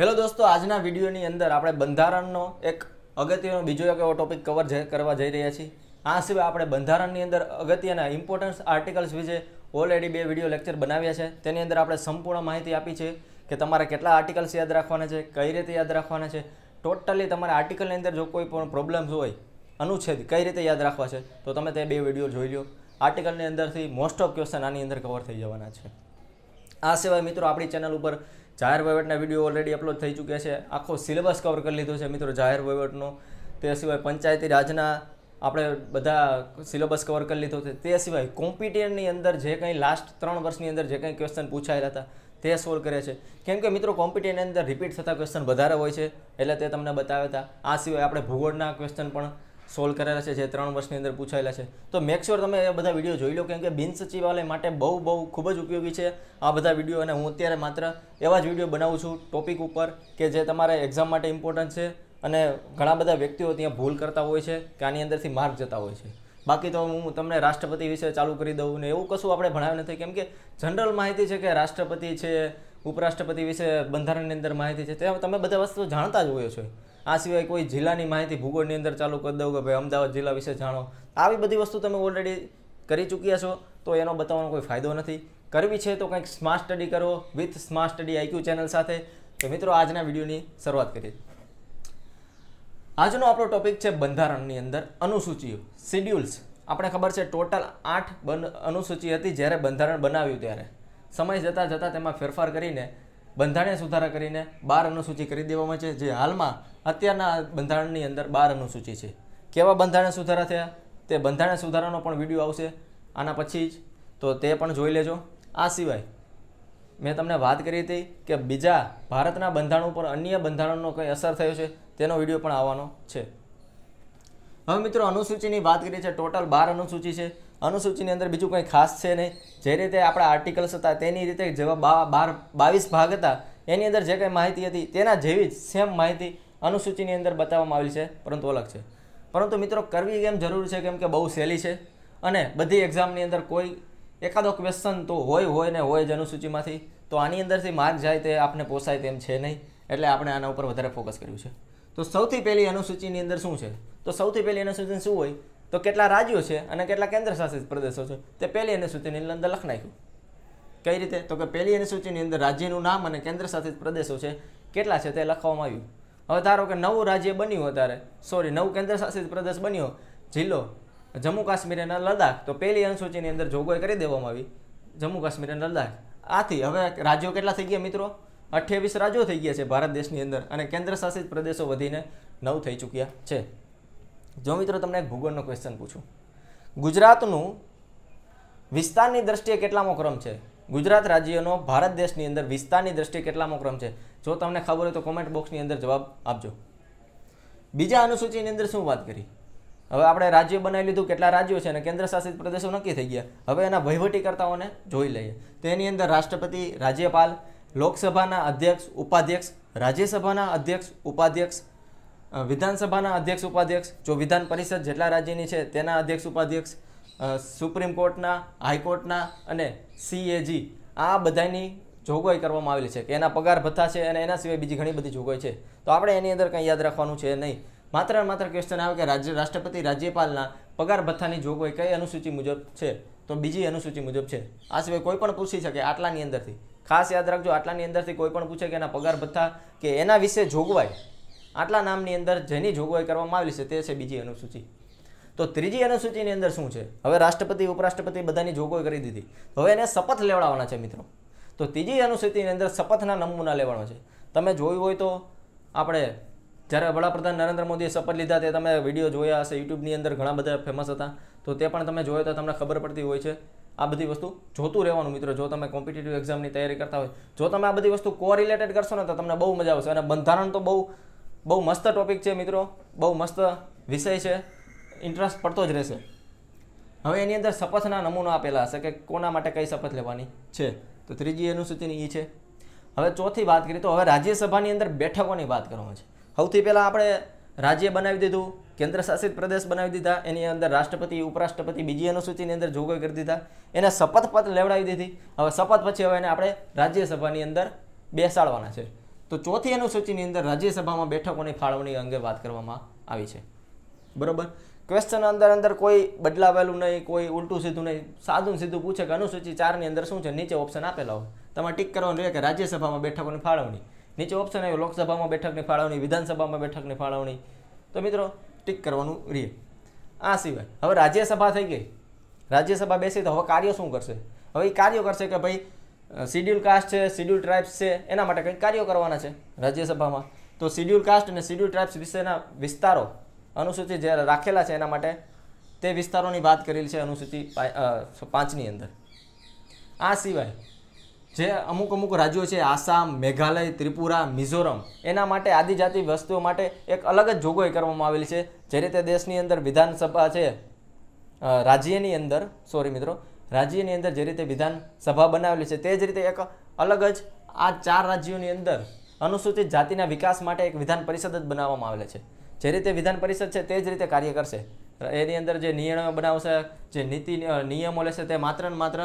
hello દોસ્તો આજના વિડીયોની અંદર આપણે બંધારણનો એક અગત્યનો બીજો એક એવો ટોપિક કવર કરવા જઈ રહ્યા છીએ આ સિવાય આપણે બંધારણની અંદર અગત્યના ઇમ્પોર્ટન્સ આર્ટિકલ્સ વિશે ઓલરેડી બે વિડીયો લેક્ચર બનાવ્યા છે તેની અંદર આપણે સંપૂર્ણ માહિતી આપી છે કે તમારે કેટલા આર્ટિકલ્સ યાદ રાખવાના છે કઈ રીતે યાદ રાખવાના છે ટોટલી તમારે આર્ટિકલની અંદર જો કોઈ પણ પ્રોબ્લેમ્સ હોય અનુચ્છેદ કઈ રીતે યાદ રાખવા છે તો તમે તે બે વિડીયો જોઈ લો આર્ટિકલની અંદરથી મોસ્ટ ઓફ ક્વેશ્ચન આની અંદર કવર થઈ જવાના છે આ સિવાય મિત્રો આપણી ચેનલ ઉપર જાહેર વહીવટના વિડીયો ઓલરેડી અપલોડ થઈ ચૂક્યા છે આખો સિલેબસ કવર કરી લીધો છે મિત્રો જાહેર વહીવટનો તે સિવાય પંચાયતી રાજના આપણે બધા સિલેબસ કવર કરી લીધો છે તે સિવાય કોમ્પિટિશનની અંદર જે કંઈ લાસ્ટ ત્રણ વર્ષની અંદર જે કંઈ ક્વેશ્ચન પૂછાયેલા હતા તે સોલ્વ કરે છે કેમ કે મિત્રો કોમ્પિટિશનની અંદર રિપીટ થતા ક્વેશ્ચન વધારે હોય છે એટલે તે તમને બતાવ્યા હતા આ સિવાય આપણે ભૂગોળના ક્વેશ્ચન પણ સોલ્વ કરેલા છે જે ત્રણ વર્ષની અંદર પૂછાયેલા છે તો મેક્સ્યોર તમે એ બધા વિડીયો જોઈ લો કેમ કે બિન સચિવાલય માટે બહુ બહુ ખૂબ જ ઉપયોગી છે આ બધા વિડીયો અને હું અત્યારે માત્ર એવા જ વિડીયો બનાવું છું ટોપિક ઉપર કે જે તમારે એક્ઝામ માટે ઇમ્પોર્ટન્ટ છે અને ઘણા બધા વ્યક્તિઓ ત્યાં ભૂલ કરતા હોય છે કે આની અંદરથી માર્ક જતા હોય છે બાકી તો હું તમને રાષ્ટ્રપતિ વિશે ચાલુ કરી દઉં ને એવું કશું આપણે ભણાવ્યું નથી કેમ કે જનરલ માહિતી છે કે રાષ્ટ્રપતિ છે ઉપરાષ્ટ્રપતિ વિશે બંધારણની અંદર માહિતી છે તે તમે બધા વસ્તુ જાણતા જ હોય છે આ સિવાય કોઈ જિલ્લાની માહિતી ભૂગોળની અંદર ચાલુ કરી દઉં કે ભાઈ અમદાવાદ જિલ્લા વિશે જાણો આવી બધી વસ્તુ તમે ઓલરેડી કરી ચૂક્યા છો તો એનો બતાવવાનો કોઈ ફાયદો નથી કરવી છે તો કંઈક સ્માર્ટ સ્ટડી કરો with smart study IQ channel સાથે તો મિત્રો આજના વિડીયોની શરૂઆત કરીએ આજનો આપણો ટોપિક છે બંધારણની અંદર અનુસૂચિઓ શિડ્યુલ્સ આપણે ખબર છે ટોટલ આઠ અનુસૂચિ હતી જ્યારે બંધારણ બનાવ્યું ત્યારે સમય જતાં જતાં તેમાં ફેરફાર કરીને બંધારણીય સુધારા કરીને બાર અનુસૂચિ કરી દેવામાં છે જે હાલમાં અત્યારના બંધારણની અંદર બાર અનુસૂચિ છે કેવા બંધારણ સુધારા થયા તે બંધારણ સુધારાનો પણ વિડીયો આવશે આના પછી જ તો તે પણ જોઈ લેજો આ સિવાય મેં તમને વાત કરી હતી કે બીજા ભારતના બંધારણ ઉપર અન્ય બંધારણનો કંઈ અસર થયો છે તેનો વિડીયો પણ આવવાનો છે હવે મિત્રો અનુસૂચિની વાત કરીએ છીએ ટોટલ બાર અનુસૂચિ છે અનુસૂચિની અંદર બીજું કંઈ ખાસ છે નહીં જે રીતે આપણા આર્ટિકલ્સ હતા તેની રીતે જેવા બાર બાવીસ ભાગ હતા એની અંદર જે કંઈ માહિતી હતી તેના જેવી જ સેમ માહિતી અનુસૂચિની અંદર બતાવવામાં આવી છે પરંતુ અલગ છે પરંતુ મિત્રો કરવી કેમ જરૂરી છે કેમ કે બહુ સહેલી છે અને બધી એક્ઝામની અંદર કોઈ એકાદો ક્વેશ્ચન તો હોય હોય ને હોય જ અનુસૂચિમાંથી તો આની અંદરથી માર્ક જાય તે આપને પોસાય તેમ છે નહીં એટલે આપણે આના ઉપર વધારે ફોકસ કર્યું છે તો સૌથી પહેલી અનુસૂચિની અંદર શું છે તો સૌથી પહેલી અનુસૂચિ શું હોય તો કેટલા રાજ્યો છે અને કેટલા કેન્દ્રશાસિત પ્રદેશો છે તે પહેલી અનુસૂચિની અંદર લખ નાખ્યું કઈ રીતે તો કે પહેલી અનુસૂચિની અંદર રાજ્યનું નામ અને કેન્દ્રશાસિત પ્રદેશો છે કેટલા છે તે લખવામાં આવ્યું હવે ધારો કે નવું રાજ્ય બન્યું અત્યારે સોરી નવું કેન્દ્રશાસિત પ્રદેશ બન્યો જિલ્લો જમ્મુ કાશ્મીર અને લદ્દાખ તો પહેલી અનુસૂચિની અંદર જોગવાઈ કરી દેવામાં આવી જમ્મુ કાશ્મીર અને લદ્દાખ આથી હવે રાજ્યો કેટલા થઈ ગયા મિત્રો અઠ્યાવીસ રાજ્યો થઈ ગયા છે ભારત દેશની અંદર અને કેન્દ્ર શાસિત પ્રદેશો વધીને નવ થઈ ચૂક્યા છે જો મિત્રો તમને એક ભૂગોળનો ક્વેશ્ચન પૂછું ગુજરાતનું વિસ્તારની દ્રષ્ટિએ કેટલામો ક્રમ છે ગુજરાત રાજ્યનો ભારત દેશની અંદર વિસ્તારની દ્રષ્ટિએ કેટલામો ક્રમ છે જો તમને ખબર હોય તો કોમેન્ટ બોક્સની અંદર જવાબ આપજો બીજા અનુસૂચિની અંદર શું વાત કરી હવે આપણે રાજ્ય બનાવી લીધું કેટલા રાજ્યો છે અને કેન્દ્ર શાસિત પ્રદેશો નક્કી થઈ ગયા હવે એના વહીવટીકર્તાઓને જોઈ લઈએ તો એની અંદર રાષ્ટ્રપતિ રાજ્યપાલ લોકસભાના અધ્યક્ષ ઉપાધ્યક્ષ રાજ્યસભાના અધ્યક્ષ ઉપાધ્યક્ષ વિધાનસભાના અધ્યક્ષ ઉપાધ્યક્ષ જો વિધાન પરિષદ જેટલા રાજ્યની છે તેના અધ્યક્ષ ઉપાધ્યક્ષ સુપ્રીમ કોર્ટના હાઈકોર્ટના અને સીએજી આ બધાની જોગવાઈ કરવામાં આવેલી છે કે એના પગાર ભથ્થા છે અને એના સિવાય બીજી ઘણી બધી જોગવાઈ છે તો આપણે એની અંદર કંઈ યાદ રાખવાનું છે નહીં માત્ર માત્ર ક્વેશ્ચન આવે કે રાજ્ય રાષ્ટ્રપતિ રાજ્યપાલના પગાર ભથ્થાની જોગવાઈ કઈ અનુસૂચિ મુજબ છે તો બીજી અનુસૂચિ મુજબ છે આ સિવાય કોઈ પણ પૂછી શકે આટલાની અંદરથી ખાસ યાદ રાખજો આટલાની અંદરથી કોઈ પણ પૂછે કે એના પગાર ભથ્થા કે એના વિશે જોગવાઈ આટલા નામની અંદર જેની જોગવાઈ કરવામાં આવેલી છે તે છે બીજી અનુસૂચિ તો ત્રીજી અનુસૂચિની અંદર શું છે હવે રાષ્ટ્રપતિ ઉપરાષ્ટ્રપતિ બધાની જોગવાઈ કરી દીધી હવે એને શપથ લેવડાવવાના છે મિત્રો તો ત્રીજી અનુસૂચિની અંદર શપથના નમૂના લેવાનો છે તમે જોયું હોય તો આપણે જ્યારે વડાપ્રધાન નરેન્દ્ર મોદીએ શપથ લીધા તે તમે વિડીયો જોયા હશે યુટ્યુબની અંદર ઘણા બધા ફેમસ હતા તો તે પણ તમે જોયો તો તમને ખબર પડતી હોય છે આ બધી વસ્તુ જોતું રહેવાનું મિત્રો જો તમે કોમ્પિટિટિવ એક્ઝામની તૈયારી કરતા હોય જો તમે આ બધી વસ્તુ કો રિલેટેડ કરશો ને તો તમને બહુ મજા આવશે અને બંધારણ તો બહુ બહુ મસ્ત ટોપિક છે મિત્રો બહુ મસ્ત વિષય છે ઇન્ટરેસ્ટ પડતો જ રહેશે હવે એની અંદર શપથના નમૂનો આપેલા હશે કે કોના માટે કઈ શપથ લેવાની છે તો ત્રીજી અનુસૂચિની એ છે હવે ચોથી વાત કરીએ તો હવે રાજ્યસભાની અંદર બેઠકોની વાત કરવાની છે સૌથી પહેલાં આપણે રાજ્ય બનાવી દીધું કેન્દ્ર શાસિત પ્રદેશ બનાવી દીધા એની અંદર રાષ્ટ્રપતિ ઉપરાષ્ટ્રપતિ બીજી અનુસૂચિની અંદર જોગવાઈ કરી દીધા એને શપથપથ લેવડાવી દીધી હવે શપથ પછી હવે એને આપણે રાજ્યસભાની અંદર બેસાડવાના છે તો ચોથી અનુસૂચિની અંદર રાજ્યસભામાં બેઠકોની ફાળવણી અંગે વાત કરવામાં આવી છે બરોબર ક્વેશ્ચન અંદર અંદર કોઈ બદલાવેલું નહીં કોઈ ઉલટું સીધું નહીં સાદું સીધું પૂછે કે અનુસૂચિ ચારની અંદર શું છે નીચે ઓપ્શન આપેલા હોય તમારે ટીક કરવાનું રહે કે રાજ્યસભામાં બેઠકોની ફાળવણી નીચે ઓપ્શન આવ્યું લોકસભામાં બેઠકની ફાળવણી વિધાનસભામાં બેઠકની ફાળવણી તો મિત્રો ટીક કરવાનું રહે આ સિવાય હવે રાજ્યસભા થઈ ગઈ રાજ્યસભા બેસી તો હવે કાર્ય શું કરશે હવે એ કાર્યો કરશે કે ભાઈ શિડ્યુલ કાસ્ટ છે શિડ્યુલ ટ્રાઇબ્સ છે એના માટે કંઈક કાર્યો કરવાના છે રાજ્યસભામાં તો શિડ્યુલ કાસ્ટ અને શિડ્યુલ ટ્રાઇબ્સ વિશેના વિસ્તારો અનુસૂચિત જે રાખેલા છે એના માટે તે વિસ્તારોની વાત કરેલી છે અનુસૂચિ પાંચની અંદર આ સિવાય જે અમુક અમુક રાજ્યો છે આસામ મેઘાલય ત્રિપુરા મિઝોરમ એના માટે આદિજાતિ વસ્તુઓ માટે એક અલગ જ જોગવાઈ કરવામાં આવેલી છે જે રીતે દેશની અંદર વિધાનસભા છે રાજ્યની અંદર સોરી મિત્રો રાજ્યની અંદર જે રીતે વિધાનસભા બનાવેલી છે તે જ રીતે એક અલગ જ આ ચાર રાજ્યોની અંદર અનુસૂચિત જાતિના વિકાસ માટે એક વિધાન પરિષદ જ બનાવવામાં આવેલી છે જે રીતે વિધાન પરિષદ છે તે જ રીતે કાર્ય કરશે એની અંદર જે નિર્ણયો બનાવશે જે નીતિ નિયમો લેશે તે માત્ર ને માત્ર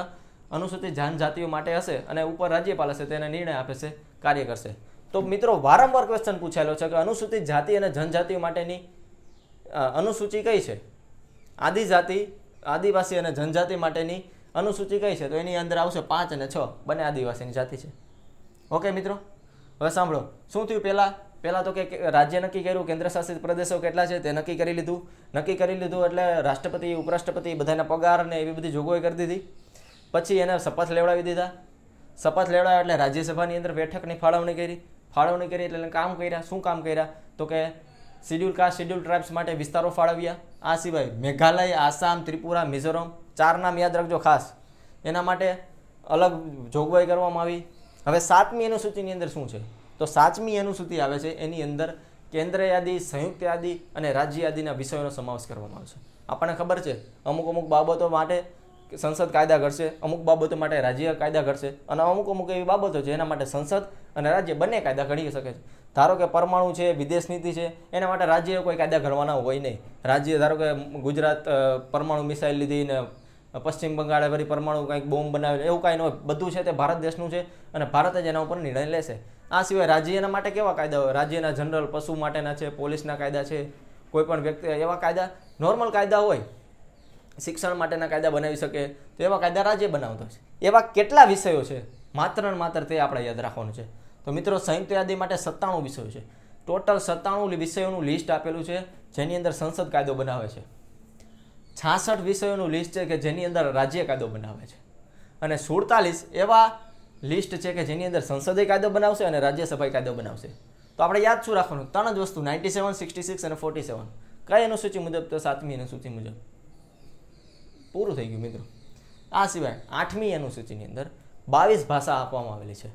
અનુસૂચિત જનજાતિઓ માટે હશે અને ઉપર રાજ્યપાલ હશે તેને નિર્ણય આપે છે કાર્ય કરશે તો મિત્રો વારંવાર ક્વેશ્ચન પૂછાયેલો છે કે અનુસૂચિત જાતિ અને જનજાતિઓ માટેની અનુસૂચિ કઈ છે આદિજાતિ આદિવાસી અને જનજાતિ માટેની અનુસૂચિ કઈ છે તો એની અંદર આવશે પાંચ અને છ બંને આદિવાસીની જાતિ છે ઓકે મિત્રો હવે સાંભળો શું થયું પહેલાં પહેલાં તો કે રાજ્ય નક્કી કર્યું કેન્દ્રશાસિત પ્રદેશો કેટલા છે તે નક્કી કરી લીધું નક્કી કરી લીધું એટલે રાષ્ટ્રપતિ ઉપરાષ્ટ્રપતિ બધાના પગાર ને એવી બધી જોગવાઈ કરી દીધી પછી એને શપથ લેવડાવી દીધા શપથ લેવડાવ્યા એટલે રાજ્યસભાની અંદર બેઠકની ફાળવણી કરી ફાળવણી કરી એટલે કામ કર્યા શું કામ કર્યા તો કે શિડ્યુલ કાસ્ટ શિડ્યુલ ટ્રાઇબ્સ માટે વિસ્તારો ફાળવ્યા આ સિવાય મેઘાલય આસામ ત્રિપુરા મિઝોરમ ચાર નામ યાદ રાખજો ખાસ એના માટે અલગ જોગવાઈ કરવામાં આવી હવે સાતમી અનુસૂચિની અંદર શું છે તો સાતમી અનુસૂચિ આવે છે એની અંદર કેન્દ્ર યાદી સંયુક્ત યાદી અને રાજ્ય યાદીના વિષયોનો સમાવેશ કરવામાં આવે છે આપણને ખબર છે અમુક અમુક બાબતો માટે સંસદ કાયદા ઘડશે અમુક બાબતો માટે રાજ્ય કાયદા ઘડશે અને અમુક અમુક એવી બાબતો છે એના માટે સંસદ અને રાજ્ય બંને કાયદા ઘડી શકે છે ધારો કે પરમાણુ છે વિદેશ નીતિ છે એના માટે રાજ્ય કોઈ કાયદા ઘડવાના હોય નહીં રાજ્ય ધારો કે ગુજરાત પરમાણુ મિસાઇલ લીધી ને પશ્ચિમ બંગાળે વળી પરમાણુ કંઈક બોમ્બ બનાવેલો એવું કાંઈ ન હોય બધું છે તે ભારત દેશનું છે અને ભારત જ એના ઉપર નિર્ણય લેશે આ સિવાય રાજ્યના માટે કેવા કાયદા હોય રાજ્યના જનરલ પશુ માટેના છે પોલીસના કાયદા છે કોઈ પણ વ્યક્તિ એવા કાયદા નોર્મલ કાયદા હોય શિક્ષણ માટેના કાયદા બનાવી શકે તો એવા કાયદા રાજ્ય બનાવતો છે એવા કેટલા વિષયો છે માત્ર ને માત્ર તે આપણે યાદ રાખવાનું છે તો મિત્રો સંયુક્ત યાદી માટે સત્તાણું વિષયો છે ટોટલ સત્તાણું વિષયોનું લિસ્ટ આપેલું છે જેની અંદર સંસદ કાયદો બનાવે છે છાસઠ વિષયોનું લિસ્ટ છે કે જેની અંદર રાજ્ય કાયદો બનાવે છે અને સુડતાલીસ એવા લિસ્ટ છે કે જેની અંદર સંસદીય કાયદો બનાવશે અને રાજ્યસભાઈ કાયદો બનાવશે તો આપણે યાદ શું રાખવાનું ત્રણ જ વસ્તુ નાઇન્ટી સેવન સિક્સટી સિક્સ અને ફોર્ટી સેવન કઈ અનુસૂચિ મુજબ તો સાતમી અનુસૂચિ મુજબ પૂરું થઈ ગયું મિત્રો આ સિવાય આઠમી અનુસૂચિની અંદર બાવીસ ભાષા આપવામાં આવેલી છે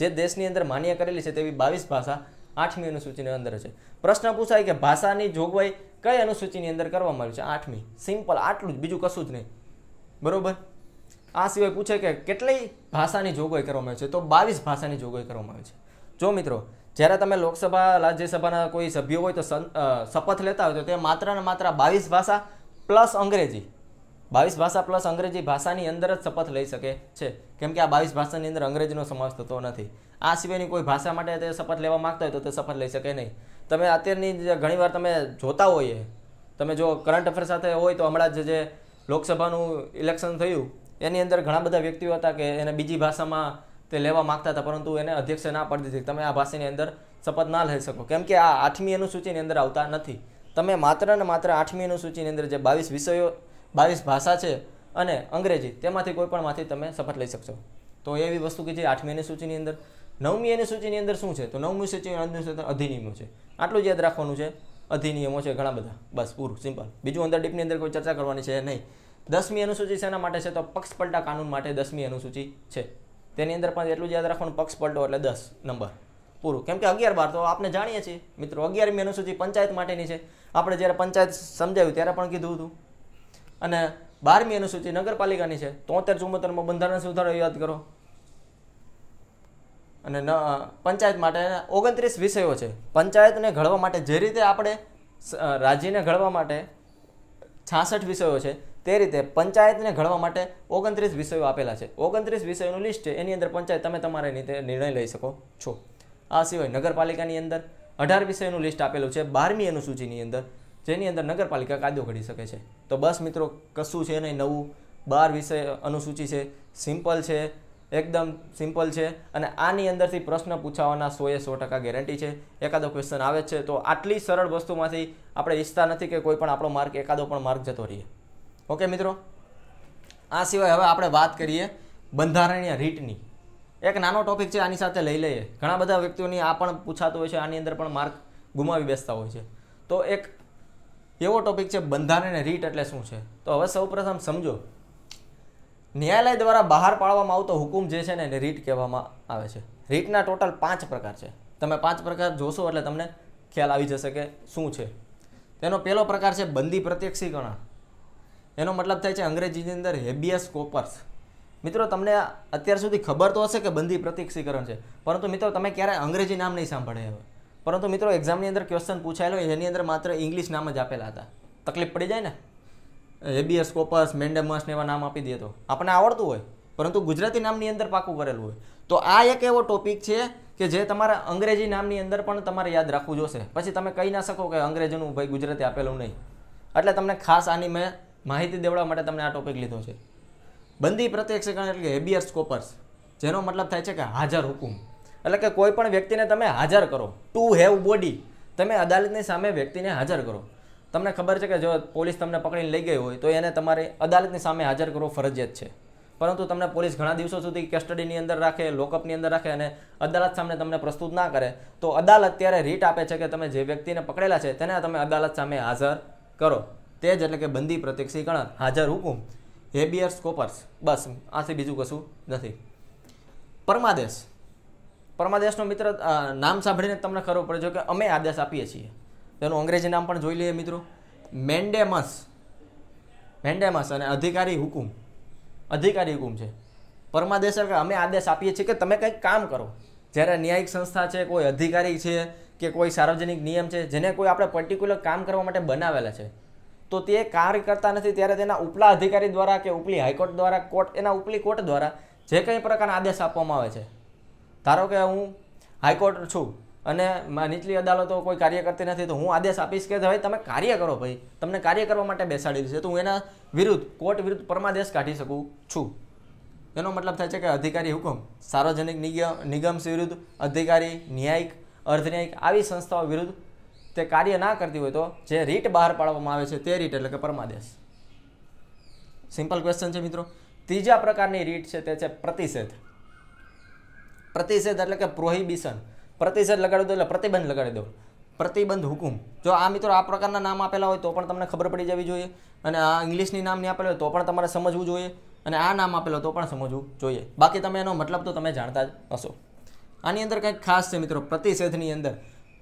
જે દેશની અંદર માન્ય કરેલી છે તેવી બાવીસ ભાષા આઠમી અનુસૂચિની અંદર છે પ્રશ્ન પૂછાય કે ભાષાની જોગવાઈ કઈ અનુસૂચિની અંદર કરવામાં આવી છે આઠમી સિમ્પલ આટલું જ બીજું કશું જ નહીં બરોબર આ સિવાય પૂછે કે કેટલી ભાષાની જોગવાઈ કરવામાં આવી છે તો બાવીસ ભાષાની જોગવાઈ કરવામાં આવી છે જો મિત્રો જ્યારે તમે લોકસભા રાજ્યસભાના કોઈ સભ્યો હોય તો શપથ લેતા હોય તો તે માત્ર ને માત્ર બાવીસ ભાષા પ્લસ અંગ્રેજી બાવીસ ભાષા પ્લસ અંગ્રેજી ભાષાની અંદર જ શપથ લઈ શકે છે કેમ કે આ બાવીસ ભાષાની અંદર અંગ્રેજીનો સમાવેશ થતો નથી આ સિવાયની કોઈ ભાષા માટે તે શપથ લેવા માગતા હોય તો તે શપથ લઈ શકે નહીં તમે અત્યારની ઘણીવાર તમે જોતા હોઈએ તમે જો કરંટ અફેર સાથે હોય તો હમણાં જ જે લોકસભાનું ઇલેક્શન થયું એની અંદર ઘણા બધા વ્યક્તિઓ હતા કે એને બીજી ભાષામાં તે લેવા માગતા હતા પરંતુ એને અધ્યક્ષે ના પાડી દીધી તમે આ ભાષાની અંદર શપથ ના લઈ શકો કેમ કે આ આઠમી અનુસૂચિની અંદર આવતા નથી તમે માત્ર ને માત્ર આઠમી અનુસૂચિની અંદર જે બાવીસ વિષયો બાવીસ ભાષા છે અને અંગ્રેજી તેમાંથી કોઈપણમાંથી તમે શપથ લઈ શકશો તો એવી વસ્તુ કે જે આઠમીની સૂચિની અંદર નવમી એની સૂચિની અંદર શું છે તો નવમી સૂચિ અંદર અધિનિયમો છે આટલું જ યાદ રાખવાનું છે અધિનિયમો છે ઘણા બધા બસ પૂરું સિમ્પલ બીજું અંદર ડીપની અંદર કોઈ ચર્ચા કરવાની છે નહીં દસમી અનુસૂચિ શેના માટે છે તો પક્ષપલટા કાનૂન માટે દસમી અનુસૂચિ છે તેની અંદર પણ એટલું જ યાદ રાખવાનું પક્ષપલટો એટલે દસ નંબર પૂરું કેમ કે અગિયાર બાર તો આપણે જાણીએ છીએ મિત્રો અગિયારમી અનુસૂચિ પંચાયત માટેની છે આપણે જ્યારે પંચાયત સમજાવ્યું ત્યારે પણ કીધું હતું અને બારમી અનુસૂચિ નગરપાલિકાની છે તોતેર ચુમ્મોતેરમાં બંધારણ સુધારો યાદ કરો અને ન પંચાયત માટે ઓગણત્રીસ વિષયો છે પંચાયતને ઘડવા માટે જે રીતે આપણે રાજ્યને ઘડવા માટે છાસઠ વિષયો છે તે રીતે પંચાયતને ઘડવા માટે ઓગણત્રીસ વિષયો આપેલા છે ઓગણત્રીસ વિષયોનું લિસ્ટ છે એની અંદર પંચાયત તમે તમારી રીતે નિર્ણય લઈ શકો છો આ સિવાય નગરપાલિકાની અંદર અઢાર વિષયોનું લિસ્ટ આપેલું છે બારમી અનુસૂચિની અંદર જેની અંદર નગરપાલિકા કાયદો ઘડી શકે છે તો બસ મિત્રો કશું છે નહીં નવું બાર વિષય અનુસૂચિ છે સિમ્પલ છે એકદમ સિમ્પલ છે અને આની અંદરથી પ્રશ્ન પૂછાવાના સોએ સો ટકા ગેરંટી છે એકાદો ક્વેશ્ચન આવે છે તો આટલી સરળ વસ્તુમાંથી આપણે ઈચ્છતા નથી કે કોઈ પણ આપણો માર્ક એકાદો પણ માર્ક જતો રહીએ ઓકે મિત્રો આ સિવાય હવે આપણે વાત કરીએ બંધારણીય રીટની એક નાનો ટોપિક છે આની સાથે લઈ લઈએ ઘણા બધા વ્યક્તિઓની આ પણ પૂછાતો હોય છે આની અંદર પણ માર્ક ગુમાવી બેસતા હોય છે તો એક કેવો ટોપિક છે બંધારણ અને રીટ એટલે શું છે તો હવે સૌપ્રથમ સમજો ન્યાયાલય દ્વારા બહાર પાડવામાં આવતો હુકુમ જે છે ને એને રીટ કહેવામાં આવે છે રીટના ટોટલ પાંચ પ્રકાર છે તમે પાંચ પ્રકાર જોશો એટલે તમને ખ્યાલ આવી જશે કે શું છે તેનો પહેલો પ્રકાર છે બંદી પ્રત્યક્ષીકરણ એનો મતલબ થાય છે અંગ્રેજીની અંદર હેબિયસ કોપર્સ મિત્રો તમને અત્યાર સુધી ખબર તો હશે કે બંદી પ્રત્યક્ષીકરણ છે પરંતુ મિત્રો તમે ક્યારેય અંગ્રેજી નામ નહીં સાંભળે હવે પરંતુ મિત્રો એક્ઝામની અંદર ક્વેશ્ચન પૂછાયેલો એની અંદર માત્ર ઇંગ્લિશ નામ જ આપેલા હતા તકલીફ પડી જાય ને એબીએસ કોપસ મેન્ડેમસ ને એવા નામ આપી દે તો આપણને આવડતું હોય પરંતુ ગુજરાતી નામની અંદર પાકું કરેલું હોય તો આ એક એવો ટોપિક છે કે જે તમારા અંગ્રેજી નામની અંદર પણ તમારે યાદ રાખવું જોશે પછી તમે કહી ના શકો કે અંગ્રેજોનું ભાઈ ગુજરાતી આપેલું નહીં એટલે તમને ખાસ આની મેં માહિતી દેવડાવવા માટે તમને આ ટોપિક લીધો છે બંદી પ્રત્યક્ષ એટલે કે હેબિયર્સ જેનો મતલબ થાય છે કે હાજર હુકુમ એટલે કે કોઈ પણ વ્યક્તિને તમે હાજર કરો ટુ હેવ બોડી તમે અદાલતની સામે વ્યક્તિને હાજર કરો તમને ખબર છે કે જો પોલીસ તમને પકડીને લઈ ગઈ હોય તો એને તમારે અદાલતની સામે હાજર કરવો ફરજિયાત છે પરંતુ તમને પોલીસ ઘણા દિવસો સુધી કસ્ટડીની અંદર રાખે લોકઅપની અંદર રાખે અને અદાલત સામે તમને પ્રસ્તુત ના કરે તો અદાલત ત્યારે રીટ આપે છે કે તમે જે વ્યક્તિને પકડેલા છે તેને તમે અદાલત સામે હાજર કરો તે જ એટલે કે બંદી પ્રતિક્ષી ગણન હાજર હુકુમ હેબિયર સ્કોપર્સ બસ આથી બીજું કશું નથી પરમાદેશ પરમાદેશનો મિત્ર નામ સાંભળીને તમને ખબર પડે છે કે અમે આદેશ આપીએ છીએ તેનું અંગ્રેજી નામ પણ જોઈ લઈએ મિત્રો મેન્ડેમસ મેન્ડેમસ અને અધિકારી હુકુમ અધિકારી હુકુમ છે પરમાદેશ અમે આદેશ આપીએ છીએ કે તમે કંઈક કામ કરો જ્યારે ન્યાયિક સંસ્થા છે કોઈ અધિકારી છે કે કોઈ સાર્વજનિક નિયમ છે જેને કોઈ આપણે પર્ટિક્યુલર કામ કરવા માટે બનાવેલા છે તો તે કાર્ય કરતા નથી ત્યારે તેના ઉપલા અધિકારી દ્વારા કે ઉપલી હાઈકોર્ટ દ્વારા કોર્ટ એના ઉપલી કોર્ટ દ્વારા જે કંઈ પ્રકારના આદેશ આપવામાં આવે છે ધારો કે હું હાઈકોર્ટ છું અને નીચલી અદાલતો કોઈ કાર્ય કરતી નથી તો હું આદેશ આપીશ કે ભાઈ તમે કાર્ય કરો ભાઈ તમને કાર્ય કરવા માટે બેસાડી છે તો હું એના વિરુદ્ધ કોર્ટ વિરુદ્ધ પરમાદેશ કાઢી શકું છું એનો મતલબ થાય છે કે અધિકારી હુકમ સાર્વજનિક નિગમ વિરુદ્ધ અધિકારી ન્યાયિક અર્ધન્યાયિક આવી સંસ્થાઓ વિરુદ્ધ તે કાર્ય ના કરતી હોય તો જે રીટ બહાર પાડવામાં આવે છે તે રીટ એટલે કે પરમાદેશ સિમ્પલ ક્વેશ્ચન છે મિત્રો ત્રીજા પ્રકારની રીટ છે તે છે પ્રતિષેધ પ્રતિષેધ એટલે કે પ્રોહિબિશન પ્રતિષેધ લગાડી દો એટલે પ્રતિબંધ લગાડી દો પ્રતિબંધ હુકુમ જો આ મિત્રો આ પ્રકારના નામ આપેલા હોય તો પણ તમને ખબર પડી જવી જોઈએ અને આ ઇંગ્લિશની નામની આપેલા હોય તો પણ તમારે સમજવું જોઈએ અને આ નામ આપેલો તો પણ સમજવું જોઈએ બાકી તમે એનો મતલબ તો તમે જાણતા જ હશો આની અંદર કંઈક ખાસ છે મિત્રો પ્રતિષેધની અંદર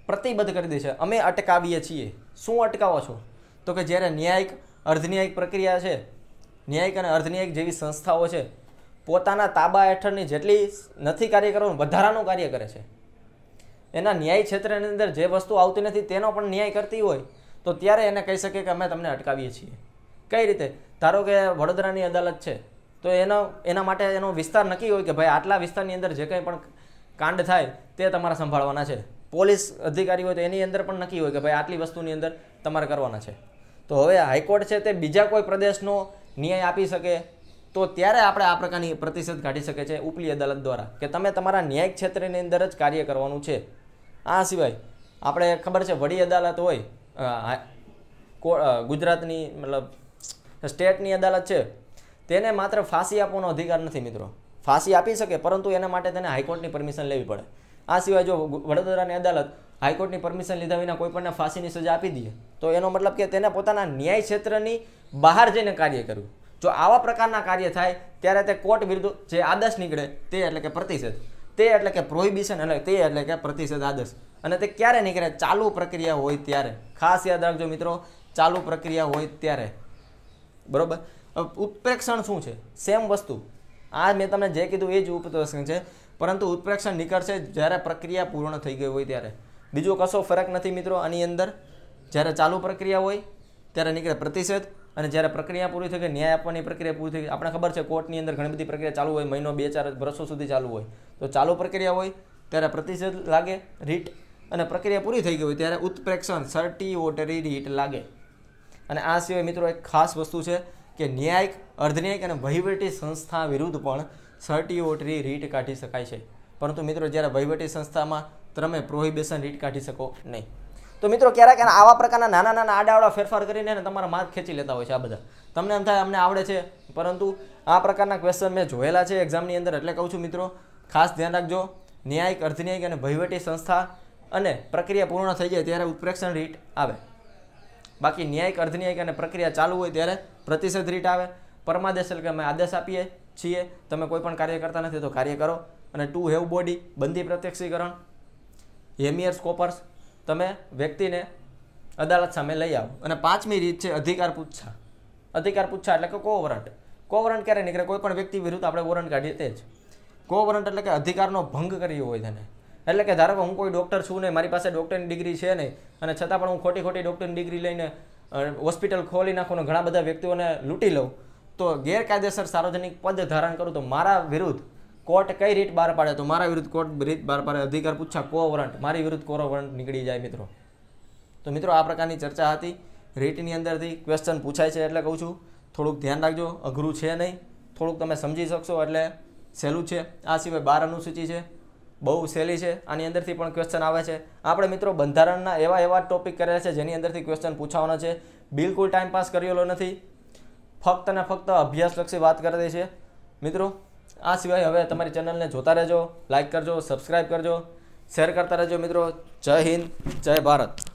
પ્રતિબદ્ધ કરી દે છે અમે અટકાવીએ છીએ શું અટકાવો છો તો કે જ્યારે ન્યાયિક અર્ધન્યાયિક પ્રક્રિયા છે ન્યાયિક અને અર્ધન્યાયિક જેવી સંસ્થાઓ છે પોતાના તાબા હેઠળની જેટલી નથી કાર્ય કરવાનું વધારાનું કાર્ય કરે છે એના ન્યાય ક્ષેત્રની અંદર જે વસ્તુ આવતી નથી તેનો પણ ન્યાય કરતી હોય તો ત્યારે એને કહી શકીએ કે અમે તમને અટકાવીએ છીએ કઈ રીતે ધારો કે વડોદરાની અદાલત છે તો એનો એના માટે એનો વિસ્તાર નક્કી હોય કે ભાઈ આટલા વિસ્તારની અંદર જે કંઈ પણ કાંડ થાય તે તમારે સંભાળવાના છે પોલીસ અધિકારી હોય તો એની અંદર પણ નક્કી હોય કે ભાઈ આટલી વસ્તુની અંદર તમારે કરવાના છે તો હવે હાઈકોર્ટ છે તે બીજા કોઈ પ્રદેશનો ન્યાય આપી શકે તો ત્યારે આપણે આ પ્રકારની પ્રતિષેધ કાઢી શકે છે ઉપલી અદાલત દ્વારા કે તમે તમારા ન્યાયિક ક્ષેત્રની અંદર જ કાર્ય કરવાનું છે આ સિવાય આપણે ખબર છે વડી અદાલત હોય ગુજરાતની મતલબ સ્ટેટની અદાલત છે તેને માત્ર ફાંસી આપવાનો અધિકાર નથી મિત્રો ફાંસી આપી શકે પરંતુ એના માટે તેને હાઈકોર્ટની પરમિશન લેવી પડે આ સિવાય જો વડોદરાની અદાલત હાઈકોર્ટની પરમિશન લીધા વિના કોઈપણને ફાંસીની સજા આપી દઈએ તો એનો મતલબ કે તેને પોતાના ન્યાય ક્ષેત્રની બહાર જઈને કાર્ય કરવું જો આવા પ્રકારના કાર્ય થાય ત્યારે તે કોર્ટ વિરુદ્ધ જે આદર્શ નીકળે તે એટલે કે પ્રતિષેધ તે એટલે કે પ્રોહિબિશન એટલે તે એટલે કે પ્રતિષેધ આદર્શ અને તે ક્યારે નીકળે ચાલુ પ્રક્રિયા હોય ત્યારે ખાસ યાદ રાખજો મિત્રો ચાલુ પ્રક્રિયા હોય ત્યારે બરોબર ઉત્પ્રેક્ષણ શું છે સેમ વસ્તુ આ મેં તમને જે કીધું એ જ ઉત્પ્રેક્ષણ છે પરંતુ ઉત્પ્રેક્ષણ નીકળશે જ્યારે પ્રક્રિયા પૂર્ણ થઈ ગઈ હોય ત્યારે બીજો કશો ફરક નથી મિત્રો આની અંદર જ્યારે ચાલુ પ્રક્રિયા હોય ત્યારે નીકળે પ્રતિષેધ અને જ્યારે પ્રક્રિયા પૂરી થઈ કે ન્યાય આપવાની પ્રક્રિયા પૂરી થઈ આપણે ખબર છે કોર્ટની અંદર ઘણી બધી પ્રક્રિયા ચાલુ હોય મહિનો બે ચાર વર્ષો સુધી ચાલુ હોય તો ચાલુ પ્રક્રિયા હોય ત્યારે પ્રતિષેધ લાગે રીટ અને પ્રક્રિયા પૂરી થઈ ગઈ હોય ત્યારે ઉત્પ્રેક્ષણ સર્ટી વોટરી રીટ લાગે અને આ સિવાય મિત્રો એક ખાસ વસ્તુ છે કે ન્યાયિક અર્ધન્યાયિક અને વહીવટી સંસ્થા વિરુદ્ધ પણ સર્ટી વોટરી રીટ કાઢી શકાય છે પરંતુ મિત્રો જ્યારે વહીવટી સંસ્થામાં તમે પ્રોહિબિશન રીટ કાઢી શકો નહીં તો મિત્રો ક્યારેક આવા પ્રકારના નાના નાના આડાવડા ફેરફાર કરીને તમારા માર્ક ખેંચી લેતા હોય છે આ બધા તમને એમ થાય અમને આવડે છે પરંતુ આ પ્રકારના ક્વેશ્ચન મેં જોયેલા છે એક્ઝામની અંદર એટલે કહું છું મિત્રો ખાસ ધ્યાન રાખજો ન્યાયિક અર્ધન્યાયિક અને વહીવટી સંસ્થા અને પ્રક્રિયા પૂર્ણ થઈ જાય ત્યારે ઉત્પ્રેક્ષણ રીટ આવે બાકી ન્યાયિક અર્ધન્યાયિક અને પ્રક્રિયા ચાલુ હોય ત્યારે પ્રતિષેધ રીટ આવે પરમાદેશ એટલે કે અમે આદેશ આપીએ છીએ તમે કોઈ પણ કાર્ય કરતા નથી તો કાર્ય કરો અને ટુ હેવ બોડી બંધી પ્રત્યક્ષીકરણ હેમિયર સ્કોપર્સ તમે વ્યક્તિને અદાલત સામે લઈ આવો અને પાંચમી રીત છે અધિકાર પૂછા અધિકાર પૂછા એટલે કે કો વોરંટ કો વોરંટ ક્યારે નીકળે કોઈ પણ વ્યક્તિ વિરુદ્ધ આપણે વોરંટ કાઢીએ તે જ કો વોરંટ એટલે કે અધિકારનો ભંગ કર્યો હોય તેને એટલે કે ધારો કે હું કોઈ ડૉક્ટર છું નહીં મારી પાસે ડૉક્ટરની ડિગ્રી છે નહીં અને છતાં પણ હું ખોટી ખોટી ડૉક્ટરની ડિગ્રી લઈને હોસ્પિટલ ખોલી નાખું અને ઘણા બધા વ્યક્તિઓને લૂંટી લઉં તો ગેરકાયદેસર સાર્વજનિક પદ ધારણ કરું તો મારા વિરુદ્ધ કોર્ટ કઈ રીત બહાર પાડે તો મારા વિરુદ્ધ કોર્ટ રીત બહાર પાડે અધિકાર પૂછા કો વોરંટ મારી વિરુદ્ધ કોરો વોરંટ નીકળી જાય મિત્રો તો મિત્રો આ પ્રકારની ચર્ચા હતી રીટની અંદરથી ક્વેશ્ચન પૂછાય છે એટલે કહું છું થોડુંક ધ્યાન રાખજો અઘરું છે નહીં થોડુંક તમે સમજી શકશો એટલે સહેલું છે આ સિવાય બાર અનુસૂચિ છે બહુ સહેલી છે આની અંદરથી પણ ક્વેશ્ચન આવે છે આપણે મિત્રો બંધારણના એવા એવા ટોપિક કરેલા છે જેની અંદરથી ક્વેશ્ચન પૂછાવાના છે બિલકુલ ટાઈમ પાસ કરેલો નથી ફક્ત ને ફક્ત અભ્યાસલક્ષી વાત કરેલી છે મિત્રો આ સિવાય હવે તમારી ચેનલને જોતા રહેજો લાઇક કરજો સબસ્ક્રાઈબ કરજો શેર કરતા રહેજો મિત્રો જય હિન્દ જય ભારત